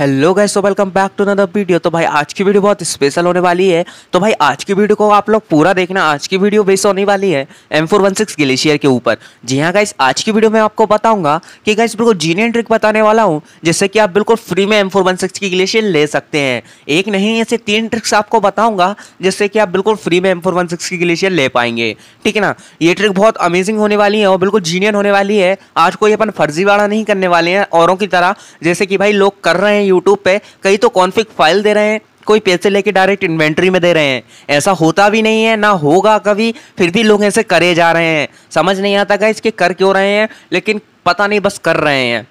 hello guys so welcome back to another video तो भाई आज की वीडियो बहुत स्पेशल होने वाली है तो भाई आज की वीडियो को आप लोग पूरा देखना आज की वीडियो बेस होने वाली है M four one six glacier के ऊपर जी हाँ गाइस आज की वीडियो में आपको बताऊंगा कि गाइस बिल्कुल जीनियन ट्रिक बताने वाला हूँ जिससे कि आप बिल्कुल फ्री में एम फोर वन सिक्स की ग्लेशियर ले सकते हैं एक नहीं ऐसे तीन ट्रिक्स आपको बताऊंगा जिससे कि आप बिल्कुल फ्री में एम फोर वन सिक्स की ग्लेशियर ले पाएंगे ठीक है ना ये ट्रिक बहुत अमेजिंग होने वाली है और बिल्कुल जीनियन होने वाली है आज कोई अपन फर्जीवाड़ा नहीं करने वाले हैं औरों की तरह जैसे कि भाई लोग कर रहे हैं यूट्यूब पे कई तो कॉन्फ़िग फाइल दे रहे हैं कोई पैसे लेके डायरेक्ट इन्वेंट्री में दे रहे हैं ऐसा होता भी नहीं है ना होगा कभी फिर भी लोग ऐसे करे जा रहे हैं समझ नहीं आता गाइस कि कर क्यों रहे हैं लेकिन पता नहीं बस कर रहे हैं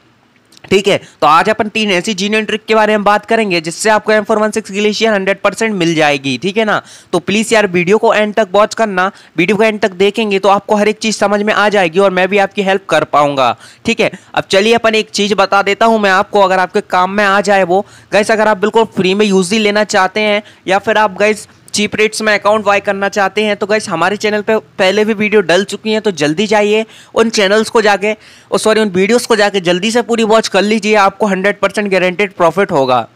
ठीक है तो आज अपन तीन ऐसी जीनियन ट्रिक के बारे में बात करेंगे जिससे आपको M four one six glacier hundred percent मिल जाएगी ठीक है ना तो प्लीज़ यार वीडियो को एंड तक वॉच करना वीडियो को एंड तक देखेंगे तो आपको हर एक चीज़ समझ में आ जाएगी और मैं भी आपकी हेल्प कर पाऊंगा ठीक है अब चलिए अपन एक चीज़ बता देता हूँ मैं आपको अगर आपके काम में आ जाए वो गैस अगर आप बिल्कुल फ्री में यूज लेना चाहते हैं या फिर आप गैस चीप रेट्स में अकाउंट बाय करना चाहते हैं तो गैस हमारे चैनल पे पहले भी वीडियो डल चुकी हैं तो जल्दी जाइए उन चैनल्स को जाके और सॉरी उन वीडियोस को जाके जल्दी से पूरी वॉच कर लीजिए आपको हंड्रेड परसेंट गारंटेड प्रॉफिट होगा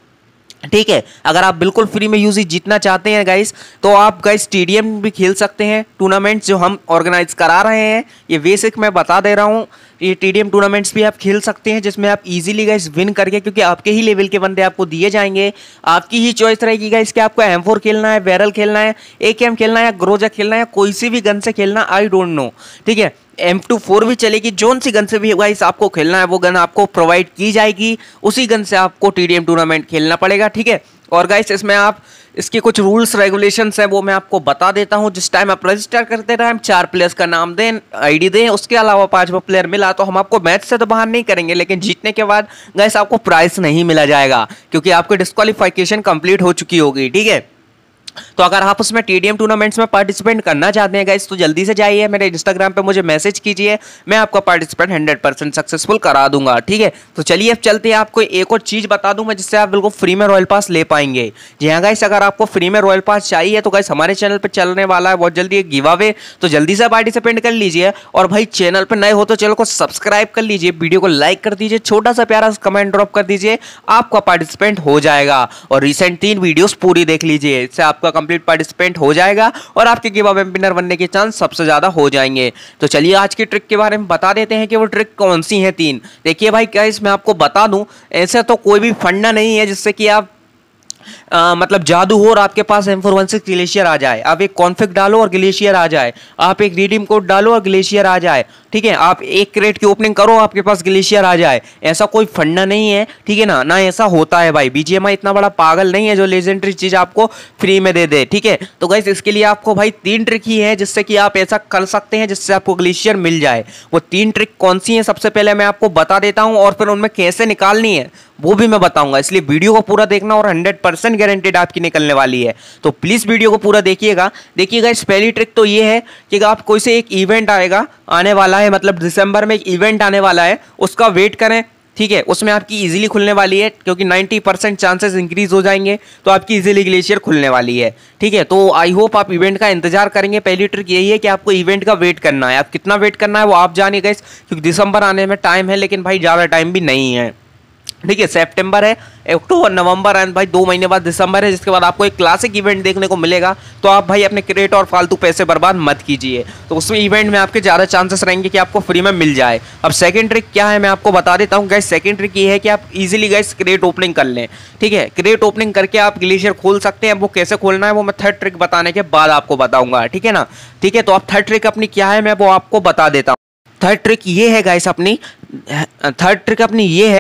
ठीक है अगर आप बिल्कुल फ्री में यूजी जीतना चाहते हैं गाइस तो आप गाइस स्टेडियम भी खेल सकते हैं टूर्नामेंट्स जो हम ऑर्गेनाइज करा रहे हैं ये बेसिक मैं बता दे रहा हूँ ये टीडीएम टूर्नामेंट्स भी आप खेल सकते हैं जिसमें आप इजीली गाइस विन करके क्योंकि आपके ही लेवल के बंदे आपको दिए जाएंगे आपकी ही चॉइस रहेगी गाइस कि आपको एम फोर खेलना है बैरल खेलना है ए के एम खेलना है या ग्रोजा खेलना है या कोई सी भी गन से खेलना आई डोंट नो ठीक है एम टू फोर भी चलेगी जोन सी गन से भी गाइस आपको खेलना है वो गन आपको प्रोवाइड की जाएगी उसी गन से आपको टी टूर्नामेंट खेलना पड़ेगा ठीक है और गाइस इसमें आप इसके कुछ रूल्स रेगुलेशंस हैं वो मैं आपको बता देता हूँ जिस टाइम आप रजिस्टर करते टाइम चार प्लेयर्स का नाम दें आईडी दें उसके अलावा पांचवा प्लेयर मिला तो हम आपको मैच से तो बाहर नहीं करेंगे लेकिन जीतने के बाद गाइस आपको प्राइस नहीं मिला जाएगा क्योंकि आपकी डिस्कालीफिकेशन कंप्लीट हो चुकी होगी ठीक है तो अगर आप उसमें टी डी टूर्नामेंट्स में पार्टिसिपेट करना चाहते हैं गाइज तो जल्दी से जाइए मेरे इंस्टाग्राम पे मुझे मैसेज कीजिए मैं आपका पार्टिसिपेंट हंड्रेड परसेंट सक्सेसफुल करा दूंगा ठीक है तो चलिए अब चलते हैं आपको एक और चीज़ बता दूं मैं जिससे आप बिल्कुल फ्री में रॉयल पास ले पाएंगे जी हाँ गाइस अगर आपको फ्री में रॉयल पास चाहिए तो गाइस हमारे चैनल पर चलने वाला है बहुत जल्दी एक गिव अवे तो जल्दी से पार्टिसिपेंट कर लीजिए और भाई चैनल पर नए हो तो चैनल को सब्सक्राइब कर लीजिए वीडियो को लाइक कर दीजिए छोटा सा प्यारा कमेंट ड्रॉप कर दीजिए आपका पार्टिसिपेंट हो जाएगा और रिसेंट तीन वीडियोज़ पूरी देख लीजिए इससे आप आपका कंप्लीट पार्टिसिपेंट हो जाएगा और आपके गिव अवे विनर बनने के चांस सबसे ज़्यादा हो जाएंगे तो चलिए आज की ट्रिक के बारे में बता देते हैं कि वो ट्रिक कौन सी है तीन देखिए भाई क्या मैं आपको बता दूँ ऐसा तो कोई भी फंडा नहीं है जिससे कि आप आ, मतलब जादू हो और आपके पास M four one six glacier आ जाए आप एक कॉन्फिक डालो और ग्लेशियर आ जाए आप एक रिडीम कोड डालो और ग्लेशियर आ जाए ठीक है आप एक क्रेट की ओपनिंग करो आपके पास ग्लेशियर आ जाए ऐसा कोई फंडा नहीं है ठीक है ना ना ऐसा होता है भाई बीजीएमआई इतना बड़ा पागल नहीं है जो लेजेंडरी चीज़ आपको फ्री में दे दे ठीक है तो गाइज इसके लिए आपको भाई तीन ट्रिक ही है जिससे कि आप ऐसा कर सकते हैं जिससे आपको ग्लेशियर मिल जाए वो तीन ट्रिक कौन सी है सबसे पहले मैं आपको बता देता हूँ और फिर उनमें कैसे निकालनी है वो भी मैं बताऊँगा इसलिए वीडियो को पूरा देखना और हंड्रेड परसेंट गारंटेड आपकी निकलने वाली है तो प्लीज़ वीडियो को पूरा देखिएगा देखिएगा इस पहली ट्रिक तो ये है कि आप कोई से एक इवेंट आएगा आने वाला है मतलब दिसंबर में एक इवेंट आने वाला है उसका वेट करें ठीक है उसमें आपकी इजीली खुलने वाली है क्योंकि 90 परसेंट चांसेस इंक्रीज हो जाएंगे तो आपकी इजीली ग्लेशियर खुलने वाली है ठीक है तो आई होप आप इवेंट का इंतजार करेंगे पहली ट्रिक यही है कि आपको इवेंट का वेट करना है आप कितना वेट करना है वो आप जानिए गए क्योंकि दिसंबर आने में टाइम है लेकिन भाई ज़्यादा टाइम भी नहीं है ठीक है सितंबर है अक्टूबर नवंबर एंड भाई दो महीने बाद दिसंबर है जिसके बाद आपको एक क्लासिक इवेंट देखने को मिलेगा तो आप भाई अपने क्रेडिट और फालतू पैसे बर्बाद मत कीजिए तो उसमें इवेंट में आपके ज़्यादा चांसेस रहेंगे कि आपको फ्री में मिल जाए अब सेकेंड ट्रिक क्या है मैं आपको बता देता हूँ गैस सेकेंड ट्रिक ये है कि आप ईजिली गैस क्रेडिट ओपनिंग कर लें ठीक है क्रेडिट ओपनिंग करके आप ग्लेशियर खोल सकते हैं वो कैसे खोलना है वो मैं थर्ड ट्रिक बताने के बाद आपको बताऊँगा ठीक है ना ठीक है तो आप थर्ड ट्रिक अपनी क्या है मैं वो आपको बता देता हूँ थर्ड ट्रिक ये है गैस अपनी थर्ड ट्रिक अपनी ये है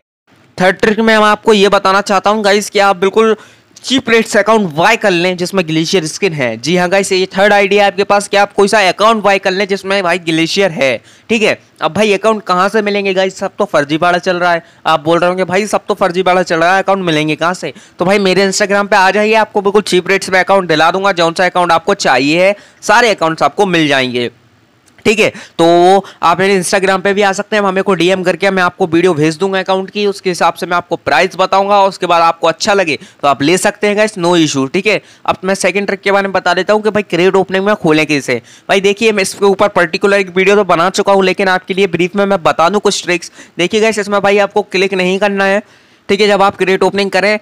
थर्ड ट्रिक में मैं आपको ये बताना चाहता हूँ गाइस कि आप बिल्कुल चीप रेट से अकाउंट वाई कर लें जिसमें ग्लेशियर स्किन है जी हाँ गाइस ये थर्ड आइडिया आपके पास कि आप कोई सा अकाउंट वाई कर लें जिसमें भाई ग्लेशियर है ठीक है अब भाई अकाउंट कहाँ से मिलेंगे गाइस सब तो फर्जी बाड़ा चल रहा है आप बोल रहे होंगे भाई सब तो फर्जी बाड़ा चल रहा है अकाउंट मिलेंगे कहाँ से तो भाई मेरे इंस्टाग्राम पर आ जाइए आपको बिल्कुल चीप रेट्स में अकाउंट दिला दूंगा जौन सा अकाउंट आपको चाहिए सारे अकाउंट्स आपको मिल जाएंगे ठीक है तो आप मेरे इंस्टाग्राम पे भी आ सकते हैं हमें को डीएम करके मैं आपको वीडियो भेज दूंगा अकाउंट की उसके हिसाब से मैं आपको प्राइस बताऊंगा और उसके बाद आपको अच्छा लगे तो आप ले सकते हैं गाइस नो इशू ठीक है अब मैं सेकंड ट्रिक के बारे में बता देता हूँ कि भाई क्रेड ओपनिंग में खोलें कैसे भाई देखिए मैं इसके ऊपर पर्टिकुलर एक वीडियो तो बना चुका हूँ लेकिन आपके लिए ब्रीफ में मैं बता दूँ कुछ ट्रिक्स देखिए गाइस इसमें भाई आपको क्लिक नहीं करना है ठीक है जब आप क्रेड ओपनिंग करें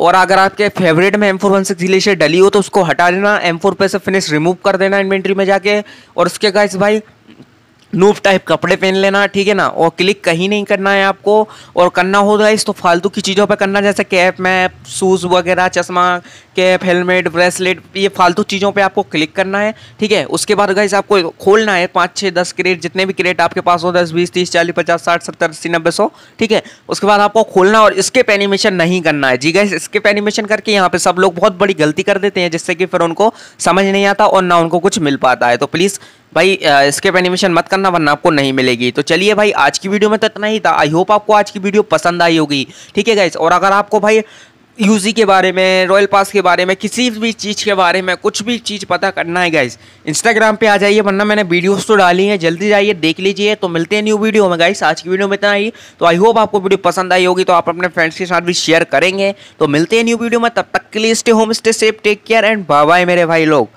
और अगर आपके फेवरेट में एम फोर वन सिक्स डली हो तो उसको हटा देना एम फोर पे से फिनिश रिमूव कर देना इन्वेंट्री में जाके और उसके गाइस भाई नूप टाइप कपड़े पहन लेना ठीक है ना और क्लिक कहीं नहीं करना है आपको और करना हो गाइस तो फालतू की चीज़ों पर करना जैसे कैप मैप शूज़ वगैरह चश्मा कैप हेलमेट ब्रेसलेट ये फालतू चीज़ों पे आपको क्लिक करना है ठीक है उसके बाद गाइस आपको खोलना है पाँच छः दस क्रेट जितने भी क्रेट आपके पास हो दस बीस तीस चालीस पचास साठ सत्तर अस्सी नब्बे सौ ठीक है उसके बाद आपको खोलना और स्किप एनिमेशन नहीं करना है जी गाइस स्किप एनिमेशन करके यहाँ पर सब लोग बहुत बड़ी गलती कर देते हैं जिससे कि फिर उनको समझ नहीं आता और ना उनको कुछ मिल पाता है तो प्लीज़ भाई स्केप एनिमेशन मत करना वरना आपको नहीं मिलेगी तो चलिए भाई आज की वीडियो में तो इतना ही था आई होप आपको आज की वीडियो पसंद आई होगी ठीक है गाइज और अगर आपको भाई यूजी के बारे में रॉयल पास के बारे में किसी भी चीज़ के बारे में कुछ भी चीज़ पता करना है गाइज इंस्टाग्राम पे आ जाइए वरना मैंने वीडियोस तो डाली हैं जल्दी जाइए देख लीजिए तो मिलते हैं न्यू वीडियो में गाइस आज की वीडियो में इतना ही तो आई होप आपको वीडियो पसंद आई होगी तो आप अपने फ्रेंड्स के साथ भी शेयर करेंगे तो मिलते हैं न्यू वीडियो में तब तक के लिए stay home stay safe take care and bye मेरे भाई लोग